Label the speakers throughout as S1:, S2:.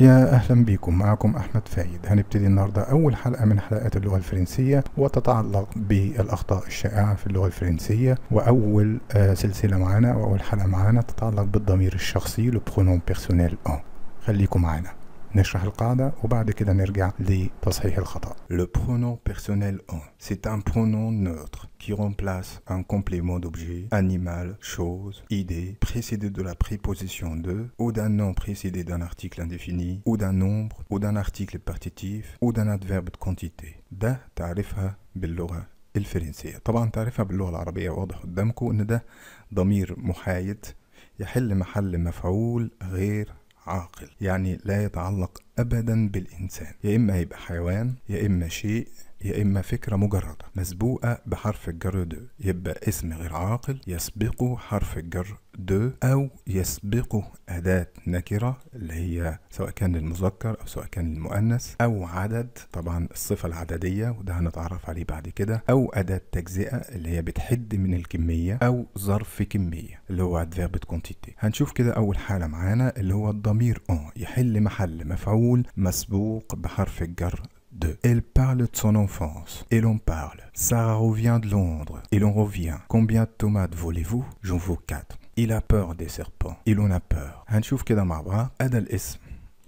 S1: يا أهلا بكم معكم أحمد فايد هنبتدي النهاردة أول حلقة من حلقات اللغة الفرنسية وتتعلق بالأخطاء الشائعة في اللغة الفرنسية وأول آه، سلسلة معانا وأول حلقة معانا تتعلق بالضمير الشخصي لو برونوم بيرسونيل اون خليكم معانا نشرح القاعدة وبعد كده نرجع لتصحيح الخطأ. Le pronom personnel en, c'est un pronom neutre qui remplace un complément d'objet, animal, chose, idée, précédé de la préposition de, ou d'un nom précédé d'un article indéfini, ou d'un nombre, ou d'un article partitif, ou d'un adverbe de quantité. ده تعرفها باللغة الفرنسية. طبعا تعرفها باللغة العربية واضح قدامكم إن ده ضمير محايد يحل محل مفعول غير عاقل يعني لا يتعلق أبدا بالإنسان يا إما هيبقى حيوان يا إما شيء يا إما فكرة مجردة مسبوقة بحرف الجر دو يبقى اسم غير عاقل يسبقه حرف الجر دو أو يسبقه أداة نكرة اللي هي سواء كان للمذكر أو سواء كان للمؤنث أو عدد طبعا الصفة العددية وده هنتعرف عليه بعد كده أو أداة تجزئة اللي هي بتحد من الكمية أو ظرف كمية اللي هو adverb كونتيتي هنشوف كده أول حالة معانا اللي هو الضمير أون آه، يحل محل مفعول مسبوق بحرف الجر 2. Elle parle de son enfance et l'on parle. Sarah revient de Londres et l'on revient. Combien de tomates voulez vous J'en veux 4. Il a peur des serpents. Il en a peur. هنشوف كده مع بعض هذا الاسم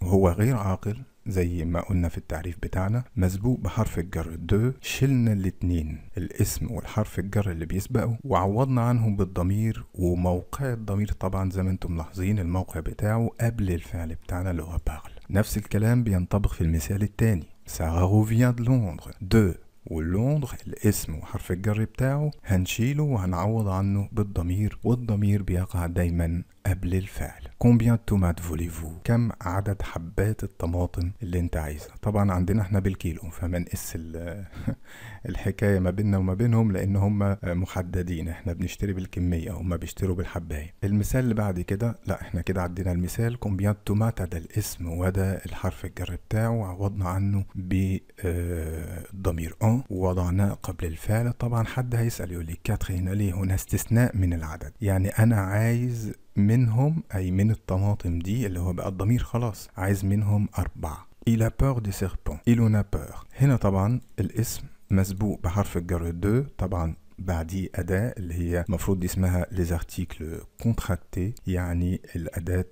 S1: هو غير عاقل زي ما قلنا في التعريف بتاعنا مسبوق بحرف الجر دو شلنا الاتنين الاسم والحرف الجر اللي بيسبقه وعوضنا عنهم بالضمير وموقع الضمير طبعا زي ما انتم ملاحظين الموقع بتاعه قبل الفعل بتاعنا اللي هو باغل نفس الكلام بينطبق في المثال التاني Sarah revient de Londres. de لوندر الاسم وحرف الجر بتاعه هنشيله وهنعوض عنه بالضمير والضمير بيقع دايما قبل الفعل كومبيان تومات فوليفو كم عدد حبات الطماطم اللي انت عايزها طبعا عندنا احنا بالكيلو فما نقيس الحكايه ما بيننا وما بينهم لان هم محددين احنا بنشتري بالكميه هم بيشتروا بالحبايه المثال اللي بعد كده لا احنا كده عدينا المثال كومبيان تومات ده الاسم وده الحرف الجر بتاعه وعوضنا عنه بضمير آه، ان ووضعناه قبل الفعل طبعا حد هيسال يقول لي كاترين ليه هنا استثناء من العدد يعني انا عايز منهم أي من الطماطم دي اللي هو بقى الضمير خلاص عايز منهم أربعة إلى بور دي سيربون إلونا بور هنا طبعا الاسم مسبوق بحرف الجر دو طبعا بعديه أداة اللي هي المفروض اسمها articles كونتراكتي يعني الأداة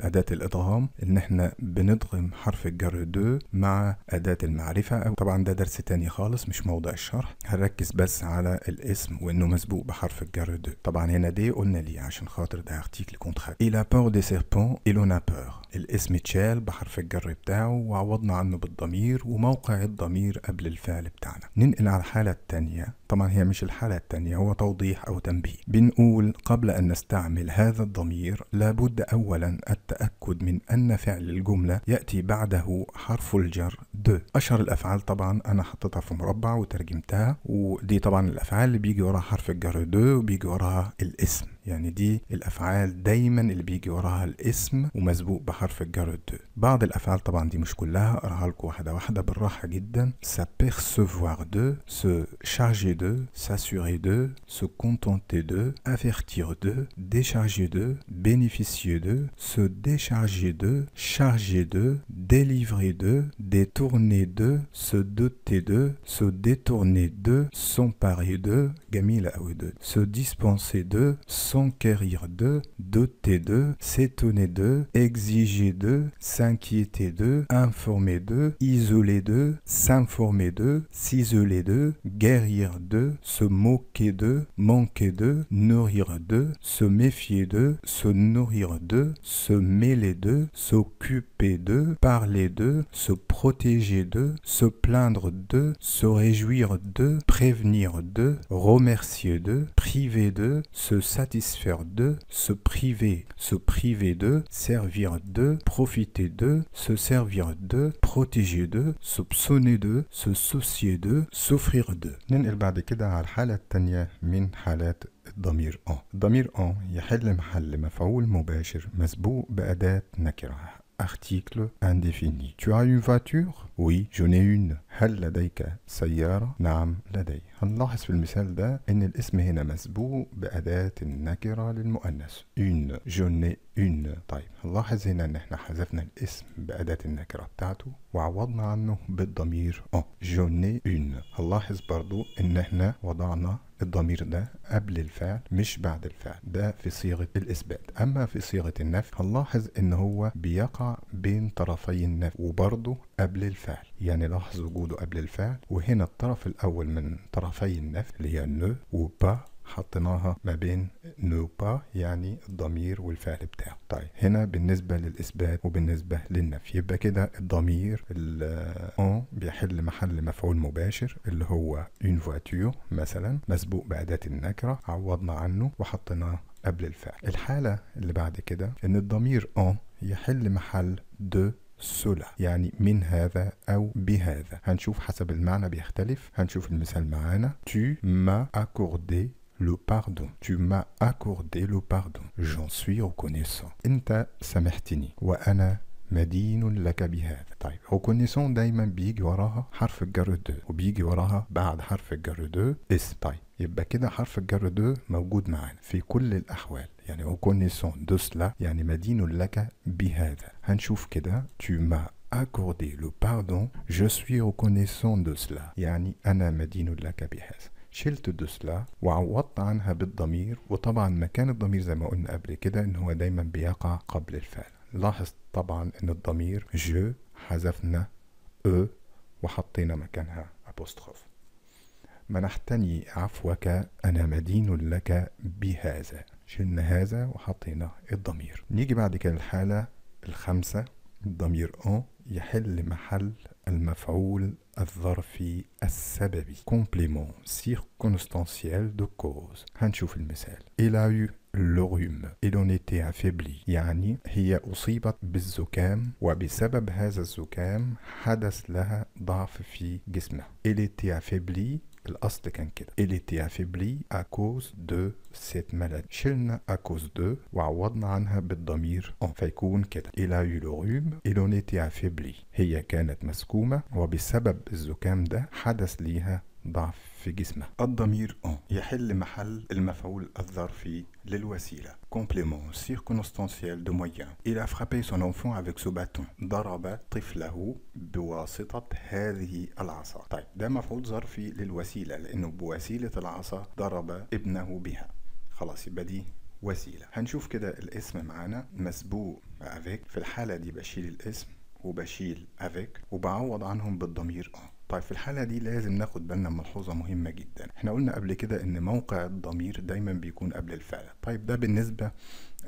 S1: أداة الإدغام إن إحنا بنضغم حرف الجر دو مع أداة المعرفة أو طبعا ده درس تاني خالص مش موضع الشرح هنركز بس على الاسم وإنه مسبوق بحرف الجر دو طبعا هنا دي قلنا ليه عشان خاطر ده ارتيكل كونتراكتي إلا بور دي سيربون إلونا بور الاسم اتشال بحرف الجر بتاعه وعوضنا عنه بالضمير وموقع الضمير قبل الفعل بتاعنا ننقل على الحالة التانية طبعا هي مش الحالة التانية هو توضيح أو تنبيه بنقول قبل أن نستعمل هذا الضمير لابد أولا التأكد من أن فعل الجملة يأتي بعده حرف الجر دو أشهر الأفعال طبعا أنا حطيتها في مربع وترجمتها ودي طبعا الأفعال اللي بيجي وراها حرف الجر دو وبيجي وراها الاسم يعني دي الافعال دايما اللي بيجي وراها الاسم ومسبوق بحرف الجر دو بعض الافعال طبعا دي مش كلها اقراها لكم واحده واحده بالراحه جدا s'apercevoir de se charger de s'assurer de se contenter de avertir de décharger de bénéficier de se décharger de charger de délivrer de, détourner de, se doter de, se détourner de, s'emparer de, de, se dispenser de, s'enquérir de, doter de, s'étonner de, exiger de, s'inquiéter de, informer de, isoler de, s'informer de, s'isoler de, guérir de, se moquer de, manquer de, nourrir de, se méfier de, se nourrir de, se mêler de, s'occuper de, parler d'eux, se protéger d'eux, se plaindre d'eux, se réjouir de, prévenir d'eux, remercier de, priver de, se satisfaire de, se priver, se priver de, servir de, profiter de, se servir de, protéger de, se de d'eux, se soucier d'eux, s'offrir d'eux. الضمير أن الضمير أن يحل محل مفعول مباشر مسبوق بأداة نكرة article indéfini. Tu as une voiture Oui, j'en ai une. هل لديك سيارة؟ نعم لدي هنلاحظ في المثال ده ان الاسم هنا مسبوق بأداة النكرة للمؤنث اون جوني اون طيب هنلاحظ هنا ان احنا حذفنا الاسم بأداة النكرة بتاعته وعوضنا عنه بالضمير اه جوني اون هنلاحظ برضو ان احنا وضعنا الضمير ده قبل الفعل مش بعد الفعل ده في صيغة الإثبات أما في صيغة النفي هنلاحظ إن هو بيقع بين طرفي النفي وبرضه قبل الفعل يعني لاحظ وجوده قبل الفعل وهنا الطرف الأول من طرفي النفي اللي هي نو وبا حطيناها ما بين نو با يعني الضمير والفعل بتاعه طيب هنا بالنسبة للإثبات وبالنسبة للنفي يبقى كده الضمير اون بيحل محل مفعول مباشر اللي هو اون فواتور مثلا مسبوق بأداة النكرة عوضنا عنه وحطيناه قبل الفعل الحالة اللي بعد كده ان الضمير اون يحل محل دو سلى يعني من هذا أو بهذا هنشوف حسب المعنى بيختلف هنشوف المثال معانا tu m'as accordé le pardon tu m'as accordé le pardon j'en suis reconnaissant أنت سامحتني وأنا مدين لك بهذا طيب ريكونيسون دايما بيجي وراها حرف الجر دو وبيجي وراها بعد حرف الجر دو اسم طيب يبقى كده حرف الجر دو موجود معانا في كل الأحوال يعني reconnaissant de cela يعني مدين لك بهذا هنشوف كده tu m'as accordé le pardon je suis reconnaissant de cela يعني أنا مدين لك بهذا شلت دو سلا وعوضت عنها بالضمير وطبعا مكان الضمير زي ما قلنا قبل كده ان هو دايما بيقع قبل الفعل لاحظ طبعا ان الضمير جو حذفنا او e وحطينا مكانها ابوستروف منحتني عفوك انا مدين لك بهذا شلنا هذا وحطينا الضمير نيجي بعد كده الحالة الخامسة الضمير أن يحل محل المفعول الظرفي السببي complément circonstanciel de cause هنشوف المثال Il a eu le rhume il en était affaibli يعني هي أصيبت بالزكام وبسبب هذا الزكام حدث لها ضعف في جسمها il était affaibli الاصل كان كده اللي تي افيبلي اكوز دو سيت مالاد شلنا اكوز دو وعوضنا عنها بالضمير اون فيكون كده الى يلوغوم الون تي افيبلي هي كانت مسكومه وبسبب الزكام ده حدث ليها ضعف في جسمه الضمير أون يحل محل المفعول الظرفي للوسيلة كومبليمون circonstanciel دو مويان إلى فرابي سون انفون افيك سو باتون ضرب طفله بواسطة هذه العصا طيب ده مفعول ظرفي للوسيلة لأنه بوسيلة العصا ضرب ابنه بها خلاص يبقى دي وسيلة هنشوف كده الاسم معانا مسبوق افيك في الحالة دي بشيل الاسم وبشيل افيك وبعوض عنهم بالضمير أون طيب في الحالة دي لازم ناخد بالنا من ملحوظة مهمة جدا احنا قلنا قبل كده ان موقع الضمير دايما بيكون قبل الفعل طيب ده بالنسبة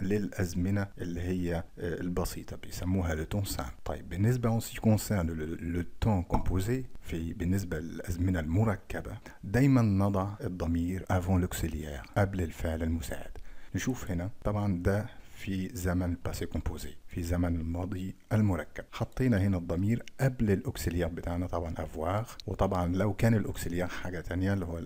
S1: للأزمنة اللي هي آه، البسيطة بيسموها لو تون سان طيب بالنسبة اون سي كونسيرن لو تون كومبوزي في بالنسبة للأزمنة المركبة دايما نضع الضمير افون لوكسيليير قبل الفعل المساعد نشوف هنا طبعا ده في زمن باسي كومبوزي في زمن الماضي المركب حطينا هنا الضمير قبل الاوكسيليار بتاعنا طبعا افواغ وطبعا لو كان الاوكسيليار حاجه تانية اللي هو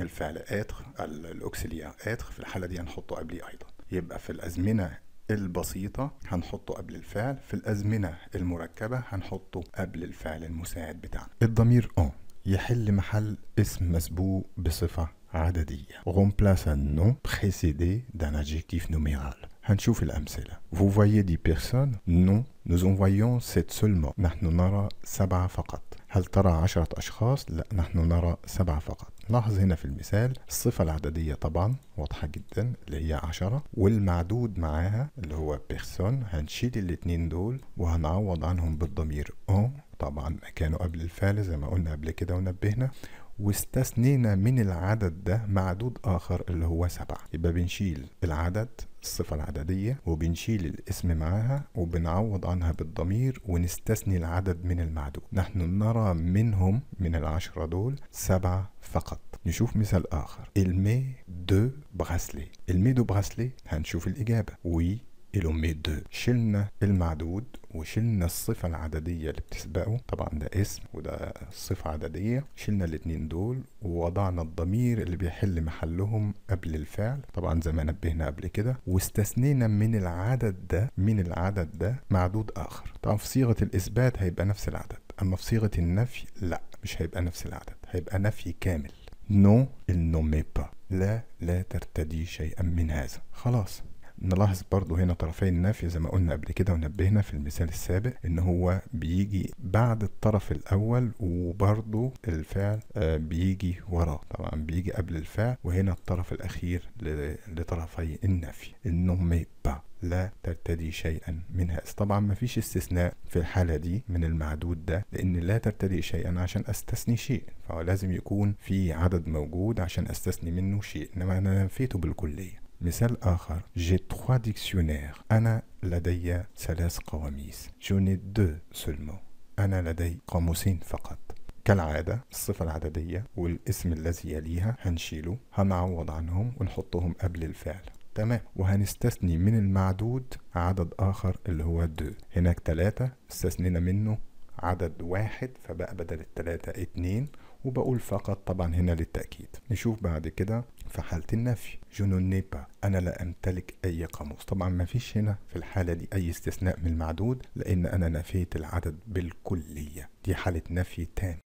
S1: الفعل اتر الاوكسيليار اتر في الحاله دي هنحطه قبليه ايضا يبقى في الازمنه البسيطة هنحطه قبل الفعل في الأزمنة المركبة هنحطه قبل الفعل المساعد بتاعنا الضمير أون يحل محل اسم مسبوق بصفة عددية remplace un nom précédé d'un adjectif numéral هنشوف الأمثلة Vous voyez des personnes Non, nous en voyons sept seulement نحن نرى سبعة فقط هل ترى عشرة أشخاص؟ لا نحن نرى سبعة فقط لاحظ هنا في المثال الصفة العددية طبعا واضحة جدا اللي هي عشرة والمعدود معاها اللي هو بيرسون هنشيل الاتنين دول وهنعوض عنهم بالضمير اون طبعا كانوا قبل الفعل زي ما قلنا قبل كده ونبهنا واستثنينا من العدد ده معدود آخر اللي هو سبعة يبقى بنشيل العدد الصفة العددية وبنشيل الاسم معاها وبنعوض عنها بالضمير ونستثني العدد من المعدود نحن نرى منهم من العشرة دول سبعة فقط نشوف مثال آخر المي دو براسلي المي دو براسلي هنشوف الإجابة وي الأمي دو شلنا المعدود وشلنا الصفة العددية اللي بتسبقه طبعا ده اسم وده صفة عددية شلنا الاتنين دول ووضعنا الضمير اللي بيحل محلهم قبل الفعل طبعا زي ما نبهنا قبل كده واستثنينا من العدد ده من العدد ده معدود آخر طبعا في صيغة الإثبات هيبقى نفس العدد أما في صيغة النفي لا مش هيبقى نفس العدد هيبقى نفي كامل نو il n'omet لا لا ترتدي شيئا من هذا خلاص نلاحظ برضو هنا طرفي النفي زي ما قلنا قبل كده ونبهنا في المثال السابق ان هو بيجي بعد الطرف الاول وبرضو الفعل آه، بيجي وراه طبعا بيجي قبل الفعل وهنا الطرف الاخير لطرفي النفي النوم لا ترتدي شيئا منها طبعا ما فيش استثناء في الحالة دي من المعدود ده لأن لا ترتدي شيئا عشان أستثني شيء فلازم يكون في عدد موجود عشان أستثني منه شيء إنما أنا نفيته بالكلية مثال آخر جي تخوا ديكسيونير أنا لدي ثلاث قواميس جوني دو سولمو أنا لدي قاموسين فقط كالعادة الصفة العددية والاسم الذي يليها هنشيله هنعوض عنهم ونحطهم قبل الفعل تمام وهنستثني من المعدود عدد آخر اللي هو دو هناك ثلاثة استثنينا منه عدد واحد فبقى بدل الثلاثة اتنين وبقول فقط طبعا هنا للتأكيد نشوف بعد كده في حالة النفي جنون نيبا أنا لا أمتلك أي قاموس طبعا ما فيش هنا في الحالة دي أي استثناء من المعدود لأن أنا نفيت العدد بالكلية دي حالة نفي تام